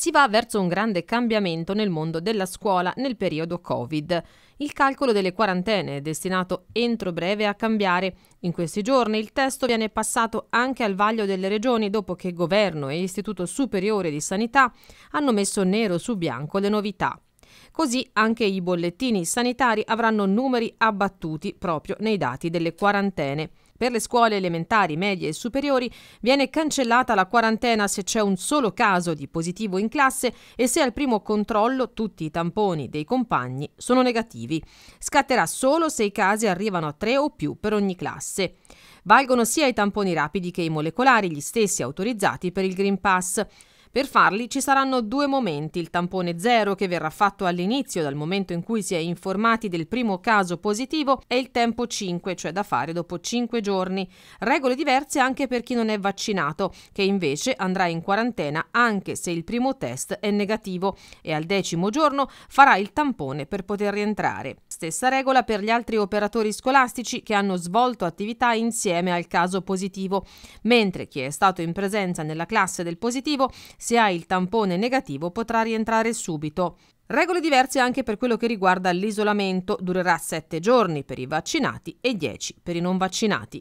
si va verso un grande cambiamento nel mondo della scuola nel periodo Covid. Il calcolo delle quarantene è destinato entro breve a cambiare. In questi giorni il testo viene passato anche al vaglio delle regioni dopo che Governo e Istituto Superiore di Sanità hanno messo nero su bianco le novità. Così anche i bollettini sanitari avranno numeri abbattuti proprio nei dati delle quarantene. Per le scuole elementari, medie e superiori viene cancellata la quarantena se c'è un solo caso di positivo in classe e se al primo controllo tutti i tamponi dei compagni sono negativi. Scatterà solo se i casi arrivano a tre o più per ogni classe. Valgono sia i tamponi rapidi che i molecolari, gli stessi autorizzati per il Green Pass. Per farli ci saranno due momenti, il tampone zero che verrà fatto all'inizio dal momento in cui si è informati del primo caso positivo e il tempo 5, cioè da fare dopo 5 giorni. Regole diverse anche per chi non è vaccinato, che invece andrà in quarantena anche se il primo test è negativo e al decimo giorno farà il tampone per poter rientrare stessa regola per gli altri operatori scolastici che hanno svolto attività insieme al caso positivo, mentre chi è stato in presenza nella classe del positivo, se ha il tampone negativo, potrà rientrare subito. Regole diverse anche per quello che riguarda l'isolamento, durerà 7 giorni per i vaccinati e 10 per i non vaccinati.